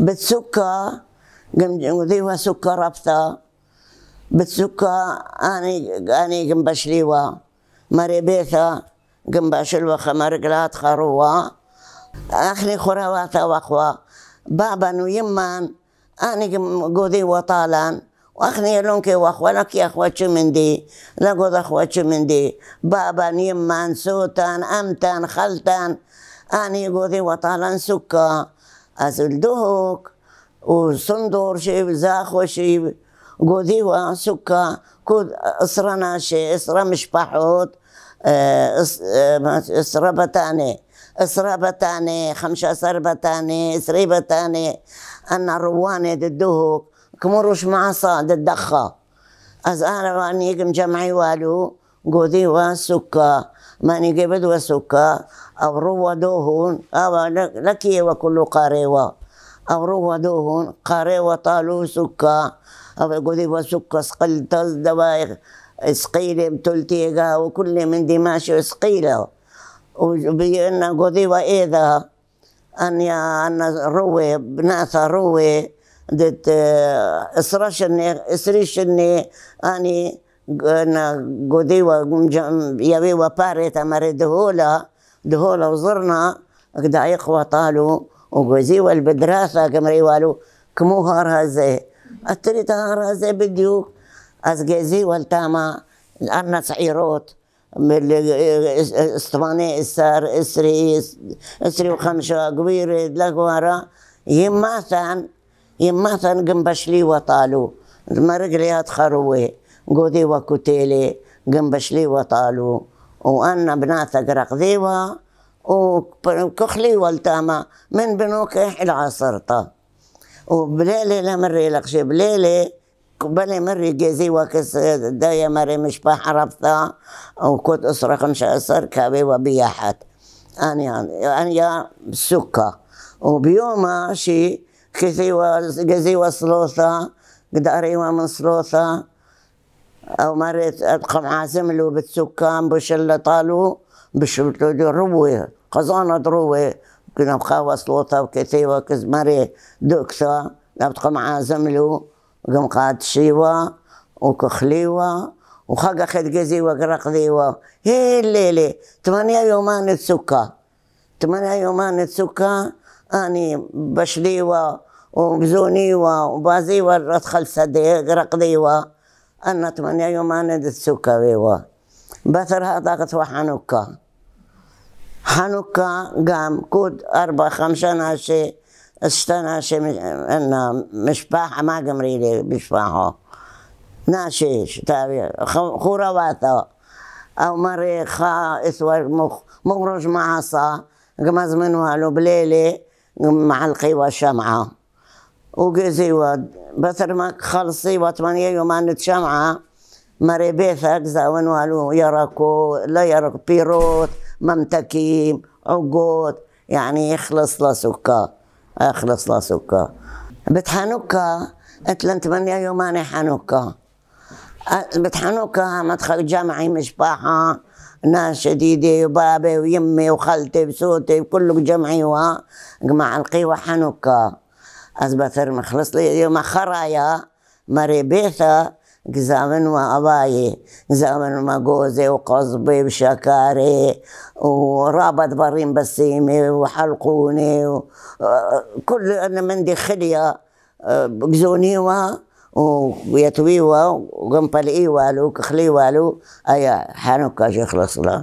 بتسكر قديوها سكر رفتا بتسكا أني أني قنبشليوة مري بيتا خمر خمرقلات خروة أخني خرواتا واخوا بابا ويمان أني قودي وطالان واخني لونكي واخوا لك يا اخواتي من دي لقد اخواتي من دي بابا يمان سوتان امتان خلتان اني قودي وطالان سكا از و وصندور شیب زاخو شي قوديوا سكا كود اسرنا شي اسرا مشبحوت اسرا اه، اه، بتاني اسرا بتاني خمسة اسر بتاني اسري بتاني انا دو دوک كمروش معصا دخا از انا راني جمعی والو گودی و ماني مانی گبد او رو دوهون او لكي وكل کلو او رو دوهون قاره طالو سكا او گودی و سقل تز دوائق اسقيلم تلتيقا وكل من دماش اسقيله وبيقولنا قضي وإذا أن يا أن روي بناثا روي دت اسرشني اسرشني أني انا قودي يبي وباري تمر دهولا دهولا وزرنا عيق وطالو وقوزي والبدراسة كمري والو كمو هار هزي اتريت هار هزي بديوك ازقزي والتاما لأن صعيروت من اسطواني السار اسري اسري وخمسة قبيرة لقوارا يماثن يماثن قنبشلي وطالو مرق ليات خروي قودي وكتيلي قنبشلي وطالو وأنا بنات قرقذيوة وكخلي والتامة من إحي العصرطة وبليلي لا مري لقشي بليلي بلي مري جيزي وكس دايا مري مش بحرفتا وكنت أسرق مش أسر كابي وبياحات أنا أنا يعني سكة وبيوما شي كثي وجزي وصلوثة قداري ومن صلوثة او مريت ادقم عازم اللي بالسكان بشلة طالو بشلة روي خزانة روي كنا بخاوة سلوطة وكثيرة كز دوكسة نبتقم عازم له وقم قاد شيوة وكخليوة أخذ قزي وقرق ذيوة هي الليلة ثمانية يومان تسكة ثمانية يومان تسكة أني بشليوة وبزونيوة وبازيوة أدخل سدي ذيوة أنا أنا ديت دتسوكا بيوا بثرها ضغط وحنوكا حنوكا قام كود أربع خمسة ناشي استناشي إن مشباحة ما قمري لي مشباحة ناشي خورواتا أو مريخة إثور مخ مخرج معصا قمز منوالو بليلي معلقي الشمعه وقزي ود بثر ما خلصي وثمانية يومان تشمعة مري بيث أجزاء والو يركو لا يركو بيروت ممتكيم عقود يعني يخلص لسكا اخلص لسكا بتحنكة اتلن ثمانية يومان حنكة بتحنكة مدخل جمعي مشباحة ناس شديدة وبابي ويمي وخالتي بسوتي وكله جمعي مع القيوة حنكة از بەتر مەخلصلی لي خەڕایە خرايا گزامن و ئەوایێ زامن مە گۆزێ و قەز بێ بشەکارێ و ڕابەت بەڕیم بەسیێ و حەلقونێ و کل مندی ويتويوا وقنبلي والو كخلي والو ايا حانوكا شيخ الاصلام